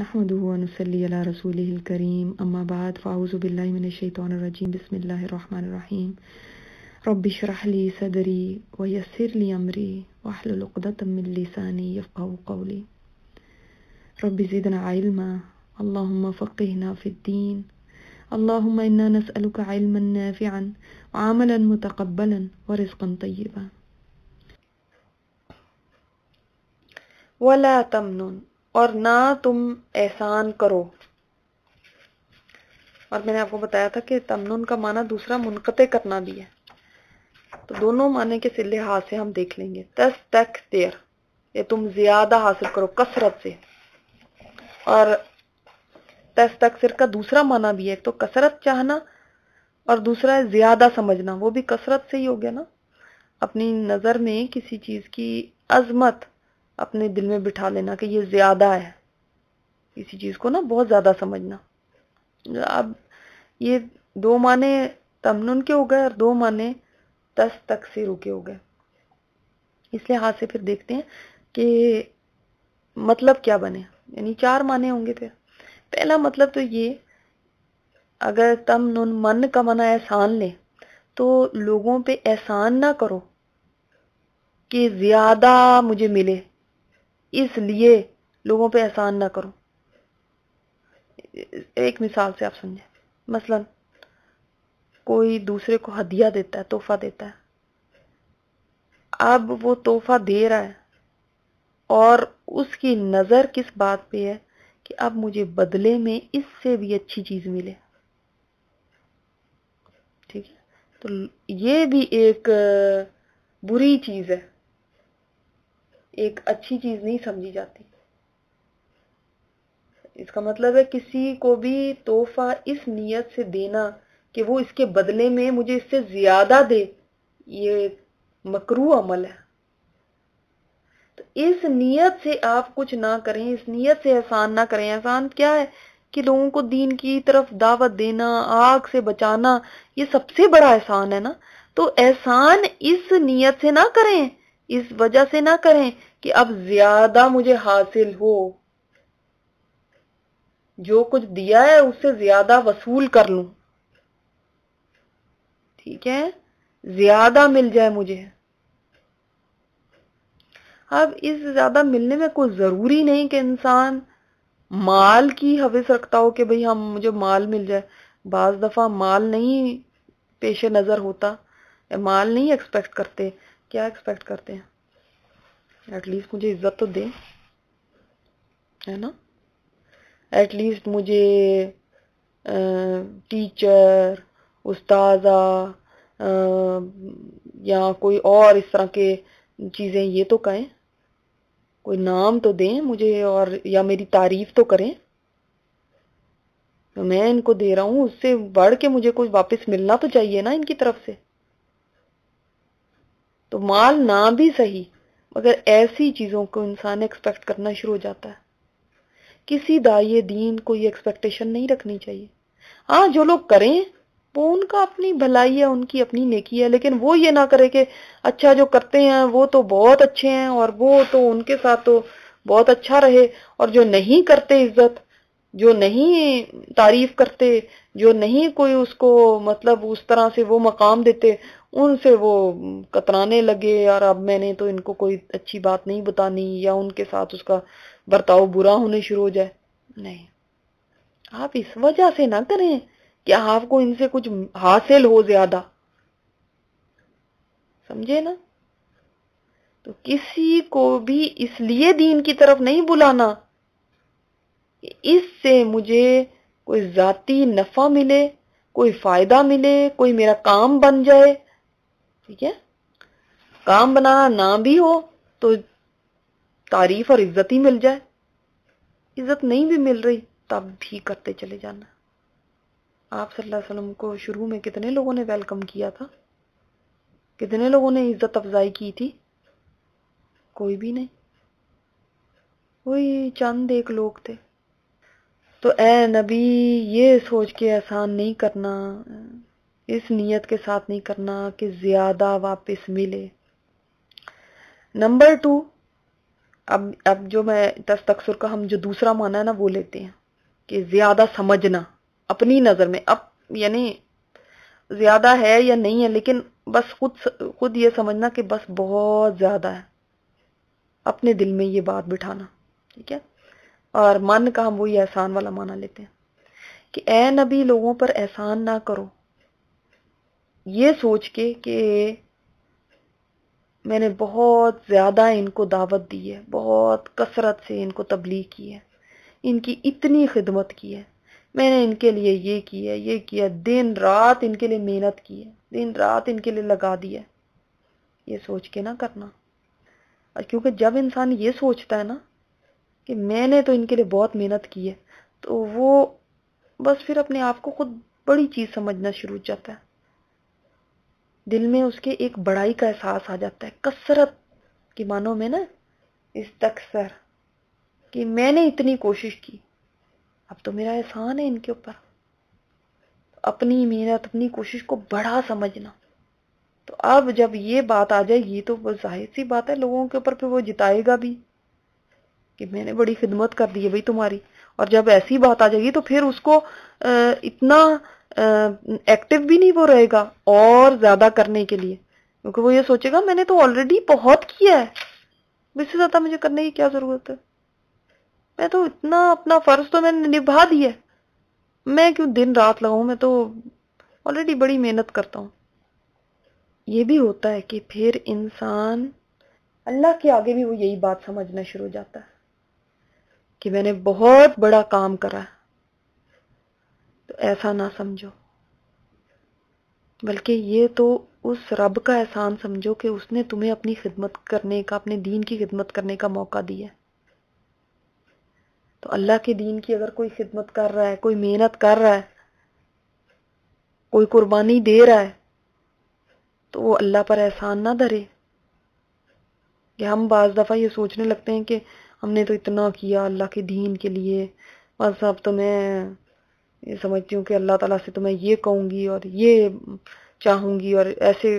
نحمده ونصلي على رسوله الكريم أما بعد فأعوذ بالله من الشيطان الرجيم بسم الله الرحمن الرحيم رب اشرح لي صدري ويسر لي أمري واحلل عقدة من لساني يفقه قولي رب زدنا علما اللهم فقهنا في الدين اللهم إنا نسألك علما نافعا وعملا متقبلا ورزقا طيبا ولا تمنن और ना तुम एहसान करो और मैंने आपको बताया था कि तमनुन का माना दूसरा मुनकते करना भी है तो दोनों माने के लिहाज से हम देख लेंगे तस तक देर ये तुम ज़्यादा हासिल करो कसरत से और तस तक सिर का दूसरा माना भी है तो कसरत चाहना और दूसरा है ज़्यादा समझना वो भी कसरत से ही हो गया ना अपनी नज़र में किसी चीज़ की अजमत अपने दिल में बिठा लेना कि ये ज़्यादा है किसी चीज़ को ना बहुत ज़्यादा समझना अब ये दो माने तमनुन के हो गए और दो माने तस तक से रुके हो गए इस लिहाज से फिर देखते हैं कि मतलब क्या बने यानी चार माने होंगे फिर पहला मतलब तो ये अगर तम नुन मन का मना एहसान ले तो लोगों पे एहसान ना करो कि ज़्यादा मुझे मिले इसलिए लोगों पे एहसान ना करो एक मिसाल से आप समझें मसलन कोई दूसरे को हदिया देता है तोहफा देता है अब वो तोहफा दे रहा है और उसकी नज़र किस बात पे है कि अब मुझे बदले में इससे भी अच्छी चीज़ मिले ठीक है तो ये भी एक बुरी चीज़ है एक अच्छी चीज नहीं समझी जाती इसका मतलब है किसी को भी तोहफा इस नीयत से देना कि वो इसके बदले में मुझे इससे ज्यादा दे ये मकरू अमल है तो इस नीयत से आप कुछ ना करें इस नीयत से एहसान ना करें एहसान क्या है कि लोगों को दीन की तरफ दावत देना आग से बचाना ये सबसे बड़ा एहसान है ना तो एहसान इस नीयत से ना करें इस वजह से ना करें कि अब ज्यादा मुझे हासिल हो जो कुछ दिया है उससे ज्यादा वसूल कर लू ठीक है ज्यादा मिल जाए मुझे अब इस ज्यादा मिलने में कोई जरूरी नहीं कि इंसान माल की हविस रखता हो कि भाई हम हाँ, मुझे माल मिल जाए बाज दफा माल नहीं पेश नजर होता माल नहीं एक्सपेक्ट करते क्या एक्सपेक्ट करते हैं एटलीस्ट मुझे इज्जत तो दें है ना एटलीस्ट मुझे टीचर उस्ताजा या कोई और इस तरह के चीज़ें ये तो कहें कोई नाम तो दें मुझे और या मेरी तारीफ तो करें तो मैं इनको दे रहा हूँ उससे बढ़ के मुझे कुछ वापस मिलना तो चाहिए ना इनकी तरफ से तो माल ना भी सही मगर ऐसी चीज़ों को इंसान एक्सपेक्ट करना शुरू हो जाता है किसी दाइए दीन को ये एक्सपेक्टेशन नहीं रखनी चाहिए हाँ जो लोग करें वो उनका अपनी भलाई है उनकी अपनी नेकी है लेकिन वो ये ना करे कि अच्छा जो करते हैं वो तो बहुत अच्छे हैं और वो तो उनके साथ तो बहुत अच्छा रहे और जो नहीं करते इज्जत जो नहीं तारीफ करते जो नहीं कोई उसको मतलब उस तरह से वो मकाम देते उनसे वो कतराने लगे यार अब मैंने तो इनको कोई अच्छी बात नहीं बतानी या उनके साथ उसका बर्ताव बुरा होने शुरू हो जाए नहीं आप इस वजह से ना करें कि आपको इनसे कुछ हासिल हो ज्यादा समझे ना तो किसी को भी इसलिए दीन की तरफ नहीं बुलाना इससे मुझे कोई जाती नफा मिले कोई फायदा मिले कोई मेरा काम बन जाए ठीक है काम बनाना ना भी हो तो तारीफ और इज्जत ही मिल जाए इज्जत नहीं भी मिल रही तब भी करते चले जाना आप सल्लल्लाहु अलैहि वसल्लम को शुरू में कितने लोगों ने वेलकम किया था कितने लोगों ने इज्जत अफजाई की थी कोई भी नहीं वही चंद एक लोग थे तो ए नबी ये सोच के एहसान नहीं करना इस नीयत के साथ नहीं करना कि ज़्यादा वापस मिले नंबर टू अब अब जो मैं दस का हम जो दूसरा माना है ना वो लेते हैं कि ज़्यादा समझना अपनी नज़र में अब यानी ज़्यादा है या नहीं है लेकिन बस खुद खुद ये समझना कि बस बहुत ज़्यादा है अपने दिल में ये बात बिठाना ठीक है और मन का हम वही एहसान वाला माना लेते हैं कि ए नबी लोगों पर एहसान ना करो ये सोच के कि मैंने बहुत ज़्यादा इनको दावत दी है बहुत कसरत से इनको तबलीग की है इनकी इतनी खिदमत की है मैंने इनके लिए ये किया ये किया दिन रात इनके लिए मेहनत की है दिन रात इनके लिए लगा दिया है ये सोच के ना करना और क्योंकि जब इंसान ये सोचता है ना कि मैंने तो इनके लिए बहुत मेहनत की है तो वो बस फिर अपने आप को खुद बड़ी चीज़ समझना शुरू हो जाता है दिल में उसके एक बड़ाई का एहसास आ जाता है कसरत की मानो में ना इस तक सर कि मैंने इतनी कोशिश की अब तो मेरा एहसान है इनके ऊपर अपनी मेहनत अपनी कोशिश को बड़ा समझना तो अब जब ये बात आ जाएगी तो वो जाहिर सी बात है लोगों के ऊपर फिर वो जिताएगा भी कि मैंने बड़ी खिदमत कर दी है भाई तुम्हारी और जब ऐसी बात आ जाएगी तो फिर उसको इतना एक्टिव भी नहीं वो रहेगा और ज्यादा करने के लिए क्योंकि वो ये सोचेगा मैंने तो ऑलरेडी बहुत किया है इससे ज्यादा मुझे करने की क्या जरूरत है मैं तो इतना अपना फर्ज तो मैंने निभा दिया है मैं क्यों दिन रात लगाऊ मैं तो ऑलरेडी बड़ी मेहनत करता हूं ये भी होता है कि फिर इंसान अल्लाह के आगे भी वो यही बात समझना शुरू हो जाता है कि मैंने बहुत बड़ा काम करा तो ऐसा ना समझो बल्कि ये तो उस रब का एहसान समझो कि उसने तुम्हें अपनी खिदमत करने का अपने दीन की खिदमत करने का मौका दिया तो अल्लाह के दीन की अगर कोई खिदमत कर रहा है कोई मेहनत कर रहा है कोई कुर्बानी दे रहा है तो वो अल्लाह पर एहसान ना धरे कि हम बाज़ दफ़ा ये सोचने लगते हैं कि हमने तो इतना किया अल्लाह के दीन के लिए बस अब तो मैं ये समझती हूँ कि अल्लाह ताला से तो मैं ये कहूँगी और ये चाहूँगी और ऐसे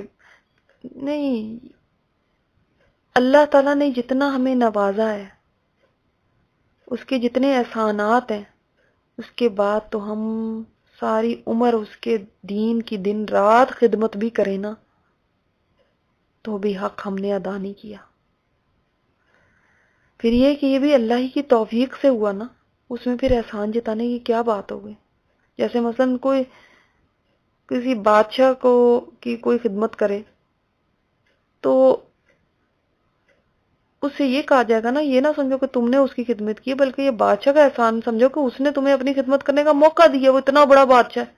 नहीं अल्लाह ताला ने जितना हमें नवाजा है उसके जितने एहसानात हैं उसके बाद तो हम सारी उम्र उसके दीन की दिन रात खिदमत भी करें ना तो भी हक हमने अदा नहीं किया फिर ये कि ये भी अल्लाह ही की तोफीक से हुआ ना उसमें फिर एहसान जताने की क्या बात हो गई जैसे मसलन कोई किसी बादशाह को की कोई खिदमत करे तो उससे ये कहा जाएगा ना ये ना समझो कि तुमने उसकी खिदमत की बल्कि ये बादशाह का एहसान समझो कि उसने तुम्हें अपनी खिदमत करने का मौका दिया वो इतना बड़ा बादशाह है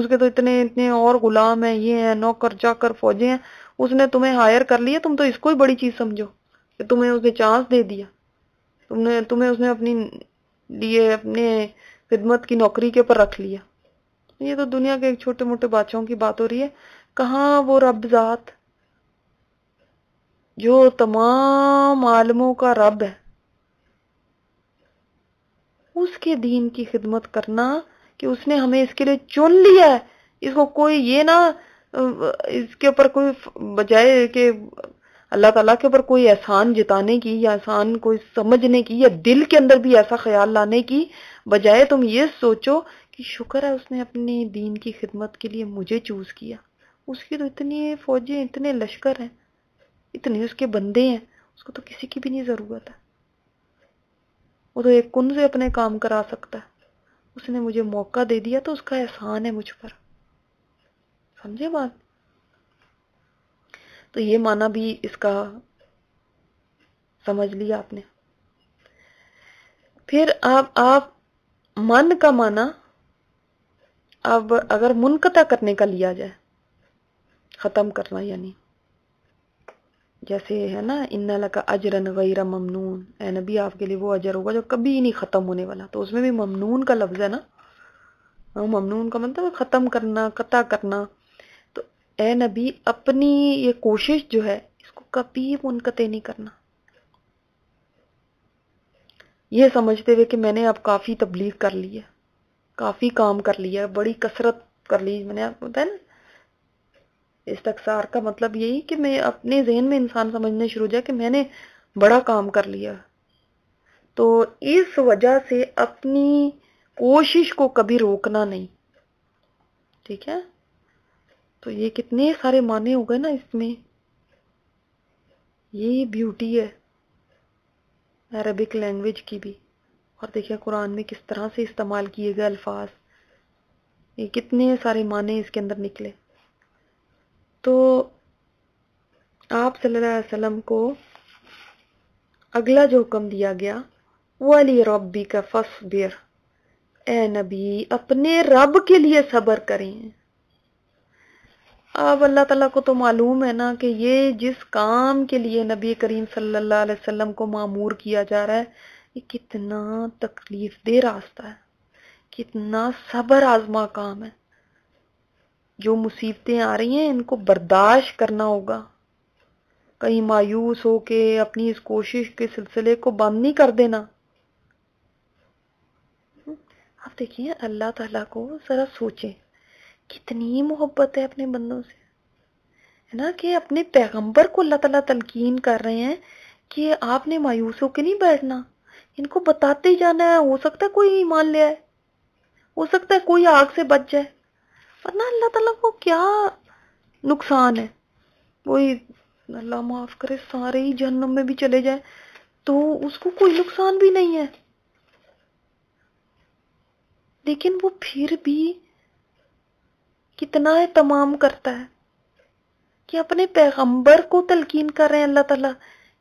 उसके तो इतने इतने और गुलाम हैं ये हैं नौकर चाकर फौजे हैं उसने तुम्हें हायर कर लिया तुम तो इसको ही बड़ी चीज समझो कि तुम्हें उसने चांस दे दिया तुमने तुम्हें उसने अपनी लिए अपने खिदमत की नौकरी के ऊपर रख लिया ये तो दुनिया के एक छोटे मोटे बादशाहों की बात हो रही है कहाँ वो रब जात जो तमाम आलमों का रब है उसके दीन की खिदमत करना कि उसने हमें इसके लिए चुन लिया है इसको कोई ये ना इसके ऊपर कोई बजाय के अल्लाह ताला के ऊपर कोई एहसान जिताने की या एहसान कोई समझने की या दिल के अंदर भी ऐसा ख्याल लाने की बजाय तुम ये सोचो कि शुक्र है उसने अपने दीन की खिदमत के लिए मुझे चूज़ किया उसकी तो इतनी फौजें इतने लश्कर हैं इतने उसके बंदे हैं उसको तो किसी की भी नहीं ज़रूरत है वो तो एक कुन से अपने काम करा सकता है उसने मुझे मौका दे दिया तो उसका एहसान है मुझ पर समझे बात तो ये माना भी इसका समझ लिया आपने फिर आप आप मन का माना अब अगर मुनकता करने का लिया जाए खत्म करना यानी जैसे है ना इन्ना लगा अजरन गैर ममनून ऐन नबी आपके लिए वो अजर होगा जो कभी नहीं ख़त्म होने वाला तो उसमें भी ममनून का लफ्ज़ है ना ममनून का मतलब ख़त्म करना कता करना ए नबी अपनी ये कोशिश जो है इसको कभी मुनकते नहीं करना यह समझते हुए कि मैंने अब काफ़ी तबलीग कर ली है काफ़ी काम कर लिया है बड़ी कसरत कर ली मैंने होता इस ना का मतलब यही कि मैं अपने जहन में इंसान समझने शुरू जाए कि मैंने बड़ा काम कर लिया तो इस वजह से अपनी कोशिश को कभी रोकना नहीं ठीक है तो ये कितने सारे माने हो गए ना इसमें ये ब्यूटी है अरबिक लैंग्वेज की भी और देखिए कुरान में किस तरह से इस्तेमाल किए गए अल्फाज ये कितने सारे माने इसके अंदर निकले तो आप सल्लल्लाहु अलैहि वसल्लम को अगला जो हुक्म दिया गया वो अली रबी का फसबिर ए नबी अपने रब के लिए सबर करें अब अल्लाह तला को तो मालूम है ना कि ये जिस काम के लिए नबी करीम सल्लाम को मामूर किया जा रहा है ये कितना तकलीफ दे रास्ता है कितना सबर आजमा काम है जो मुसीबतें आ रही हैं इनको बर्दाश्त करना होगा कहीं मायूस हो के अपनी इस कोशिश के सिलसिले को बंद नहीं कर देना हम्म, आप देखिए अल्लाह ताला को ज़रा सोचें कितनी मोहब्बत है अपने बंदों से है ना कि अपने पैगंबर को अल्लाह तला तलकीन कर रहे हैं कि आपने मायूस होकर नहीं बैठना इनको बताते ही जाना है हो सकता है कोई ईमान ले आए हो सकता है कोई आग से बच जाए वरना अल्लाह ताला को क्या नुकसान है कोई अल्लाह माफ करे सारे ही जहन्नम में भी चले जाए तो उसको कोई नुकसान भी नहीं है लेकिन वो फिर भी कितना है तमाम करता है कि अपने पैगंबर को तलकीन कर रहे हैं अल्लाह ताला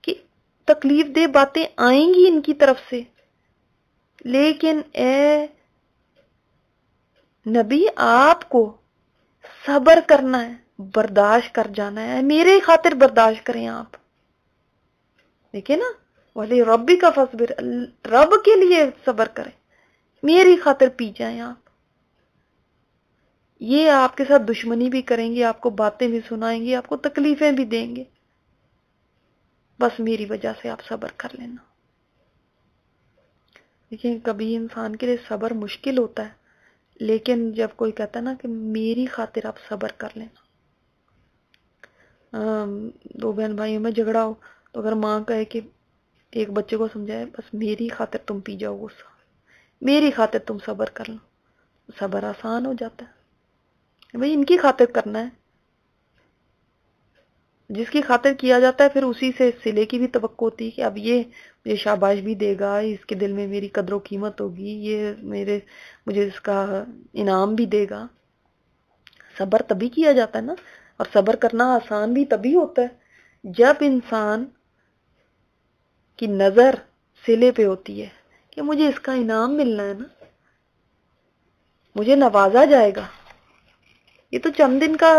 कि तकलीफ दे बातें आएंगी इनकी तरफ से लेकिन ए नबी आपको सब्र करना है बर्दाश्त कर जाना है मेरे खातिर बर्दाश्त करें आप देखिए ना वाले रबी का फसबिर रब के लिए सब्र करें मेरी खातिर पी जाए आप ये आपके साथ दुश्मनी भी करेंगे आपको बातें भी सुनाएंगे आपको तकलीफें भी देंगे बस मेरी वजह से आप सब्र कर लेना लेकिन कभी इंसान के लिए सब्र मुश्किल होता है लेकिन जब कोई कहता है ना कि मेरी खातिर आप सब्र कर लेना दो बहन भाइयों में झगड़ा हो तो अगर माँ कहे कि एक बच्चे को समझाए बस मेरी खातिर तुम पी जाओ गुस्सा मेरी खातिर तुम सब्र कर लो तो सब्र आसान हो जाता है भाई इनकी खातिर करना है जिसकी खातिर किया जाता है फिर उसी से सिले की भी तो होती है कि अब ये मुझे शाबाश भी देगा इसके दिल में मेरी कदरों कीमत होगी ये मेरे मुझे इसका इनाम भी देगा सब्र तभी किया जाता है ना और सब्र करना आसान भी तभी होता है जब इंसान की नज़र सिले पे होती है कि मुझे इसका इनाम मिलना है ना मुझे नवाजा जाएगा ये तो चंद दिन का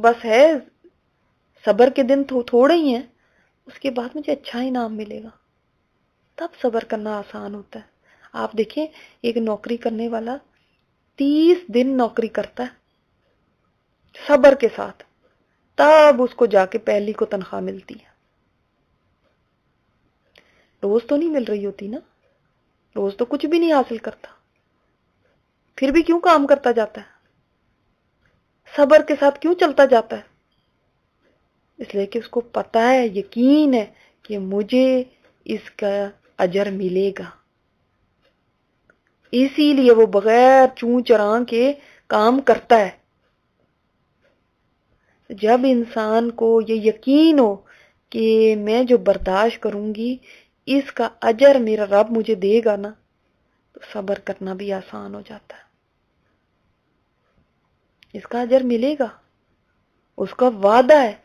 बस है सबर के दिन थो, थोड़े ही हैं उसके बाद मुझे अच्छा इनाम मिलेगा तब सबर करना आसान होता है आप देखिए एक नौकरी करने वाला तीस दिन नौकरी करता है सबर के साथ तब उसको जाके पहली को तनख्वाह मिलती है रोज तो नहीं मिल रही होती ना रोज तो कुछ भी नहीं हासिल करता फिर भी क्यों काम करता जाता है सबर के साथ क्यों चलता जाता है इसलिए कि उसको पता है यकीन है कि मुझे इसका अजर मिलेगा इसीलिए वो बगैर चू चरा के काम करता है जब इंसान को ये यकीन हो कि मैं जो बर्दाश्त करूंगी इसका अजर मेरा रब मुझे देगा ना तो सब्र करना भी आसान हो जाता है इसका अजर मिलेगा उसका वादा है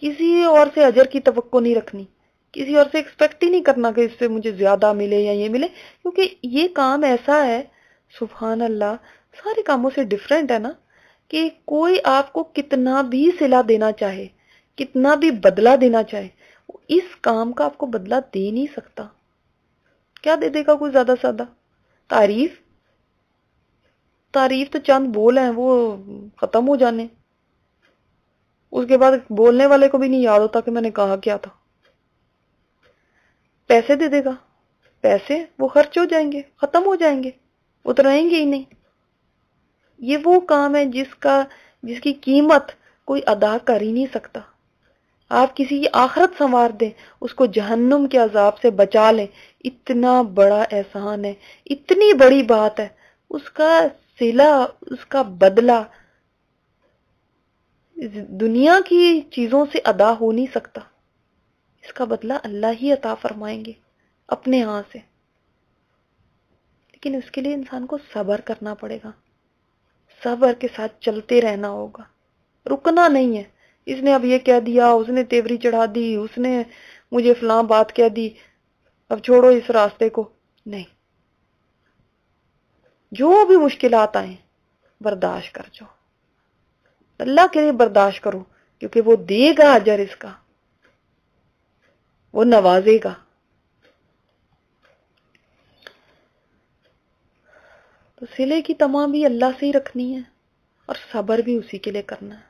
किसी और से अजर की तवक्को नहीं रखनी किसी और से एक्सपेक्ट ही नहीं करना कि इससे मुझे ज़्यादा मिले या ये मिले क्योंकि ये काम ऐसा है सुबहान अल्लाह सारे कामों से डिफरेंट है ना कि कोई आपको कितना भी सिला देना चाहे कितना भी बदला देना चाहे इस काम का आपको बदला दे नहीं सकता क्या दे देगा कोई ज़्यादा सादा तारीफ तारीफ तो चंद बोल हैं वो खत्म हो जाने उसके बाद बोलने वाले को भी नहीं याद होता कि मैंने कहा क्या था पैसे दे देगा पैसे वो खर्च हो जाएंगे खत्म हो जाएंगे उतरेंगे तो ही नहीं ये वो काम है जिसका जिसकी कीमत कोई अदा कर ही नहीं सकता आप किसी की आखरत संवार दें उसको जहन्नुम के अजाब से बचा लें इतना बड़ा एहसान है इतनी बड़ी बात है उसका सिला उसका बदला दुनिया की चीजों से अदा हो नहीं सकता इसका बदला अल्लाह ही अता फरमाएंगे अपने यहां से लेकिन उसके लिए इंसान को सबर करना पड़ेगा सबर के साथ चलते रहना होगा रुकना नहीं है इसने अब ये कह दिया उसने तेवरी चढ़ा दी उसने मुझे फलां बात कह दी अब छोड़ो इस रास्ते को नहीं जो भी मुश्किल आए बर्दाश्त कर जाओ अल्लाह के लिए बर्दाश्त करो क्योंकि वो देगा अजर इसका वो नवाजेगा तो सिले की तमाम भी अल्लाह से ही रखनी है और सबर भी उसी के लिए करना है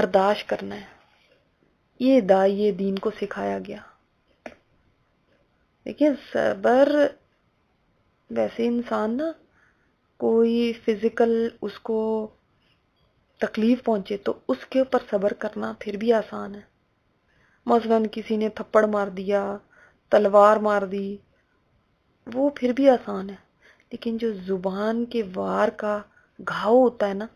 बर्दाश्त करना है ये दाई ये दीन को सिखाया गया देखिए सबर वैसे इंसान ना कोई फिज़िकल उसको तकलीफ़ पहुंचे तो उसके ऊपर सब्र करना फिर भी आसान है मसलन किसी ने थप्पड़ मार दिया तलवार मार दी वो फिर भी आसान है लेकिन जो ज़ुबान के वार का घाव होता है ना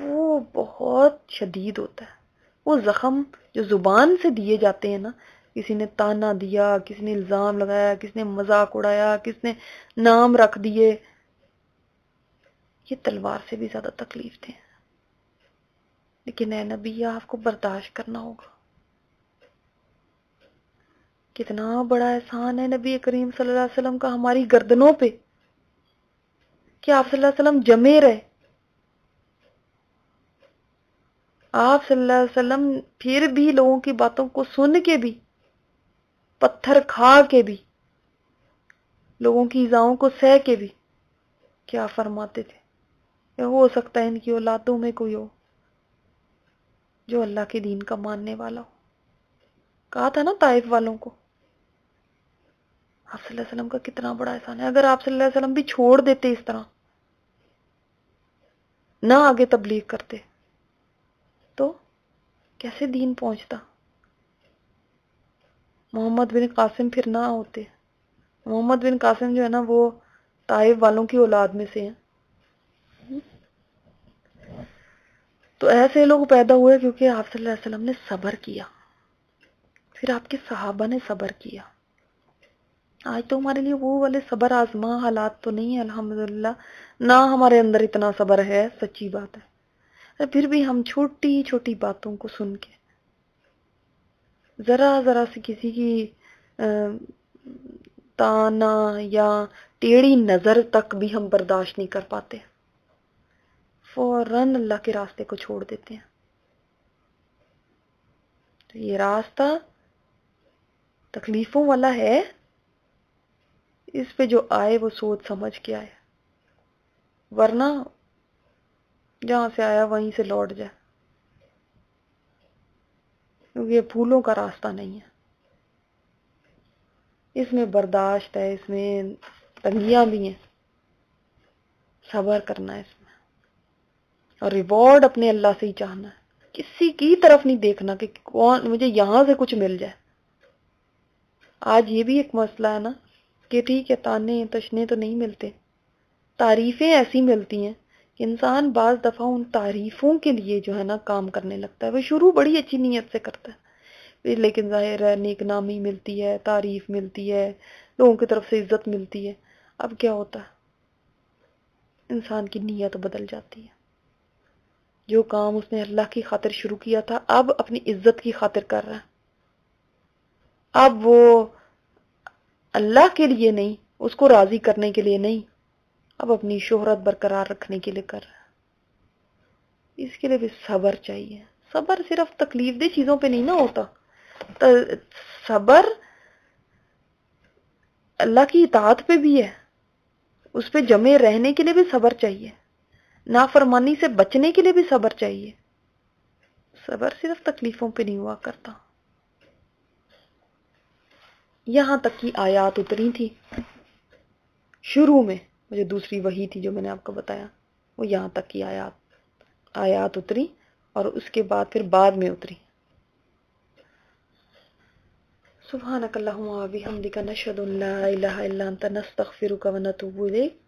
वो बहुत शदीद होता है वो ज़ख़म जो ज़ुबान से दिए जाते हैं ना किसी ने ताना दिया किसी ने इल्ज़ाम लगाया किसी ने मजाक उड़ाया किसने नाम रख दिए ये तलवार से भी ज़्यादा तकलीफ थे लेकिन ए नबी आपको बर्दाश्त करना होगा कितना बड़ा एहसान है नबी करीम सल्लल्लाहु अलैहि वसल्लम का हमारी गर्दनों पे कि आप सल्लल्लाहु अलैहि वसल्लम जमे रहे आप सल्लल्लाहु अलैहि वसल्लम फिर भी लोगों की बातों को सुन के भी पत्थर खा के भी लोगों की इजाओं को सह के भी क्या फरमाते थे हो सकता है इनकी औलादों में कोई हो जो अल्लाह के दीन का मानने वाला हो कहा था ना ताइफ वालों को आप वसल्लम का कितना बड़ा एहसान है अगर आप वसल्लम भी छोड़ देते इस तरह ना आगे तबलीग करते तो कैसे दीन पहुंचता मोहम्मद बिन कासिम फिर ना होते मोहम्मद बिन कासिम जो है ना वो ताइब वालों की औलाद में से हैं तो ऐसे लोग पैदा हुए क्योंकि आप सल्लम ने सबर किया फिर आपके सहाबा ने सबर किया आज तो हमारे लिए वो वाले सबर आजमा हालात तो नहीं है अल्हम्दुलिल्लाह ना हमारे अंदर इतना सबर है सच्ची बात है फिर भी हम छोटी छोटी बातों को सुन के ज़रा ज़रा से किसी की ताना या टेढ़ी नज़र तक भी हम बर्दाश्त नहीं कर पाते फौरन अल्लाह के रास्ते को छोड़ देते हैं तो ये रास्ता तकलीफ़ों वाला है इस पे जो आए वो सोच समझ के आए वरना जहां से आया वहीं से लौट जाए क्योंकि ये फूलों का रास्ता नहीं है इसमें बर्दाश्त है इसमें तंगियां भी हैं सबर करना है इसमें और रिवॉर्ड अपने अल्लाह से ही चाहना है किसी की तरफ नहीं देखना कि कौन मुझे यहां से कुछ मिल जाए आज ये भी एक मसला है ना कि ठीक है ताने तशने तो नहीं मिलते तारीफें ऐसी मिलती हैं कि इंसान बाज़ दफ़ा उन तारीफ़ों के लिए जो है ना काम करने लगता है वह शुरू बड़ी अच्छी नीयत से करता है लेकिन ज़ाहिर है नामी मिलती है तारीफ़ मिलती है लोगों की तरफ से इज़्ज़त मिलती है अब क्या होता है इंसान की नीयत बदल जाती है जो काम उसने अल्लाह की खातिर शुरू किया था अब अपनी इज्जत की खातिर कर रहा है अब वो अल्लाह के लिए नहीं उसको राज़ी करने के लिए नहीं अब अपनी शोहरत बरकरार रखने के लिए कर रहा है इसके लिए भी सब्र चाहिए सब्र सिर्फ तकलीफ दे चीज़ों पे नहीं ना होता सब्र अल्लाह की इतात पे भी है उस पर जमे रहने के लिए भी सब्र चाहिए नाफरमानी से बचने के लिए भी सब्र चाहिए सब्र सिर्फ तकलीफों पे नहीं हुआ करता यहां तक की आयात उतरी थी शुरू में मुझे दूसरी वही थी जो मैंने आपको बताया वो यहाँ तक की आयात आयात उतरी और उसके बाद फिर बाद में उतरी सुबह नकल हम दिखा नशद इलाहा इल्ला अंत नस्तगफिरुका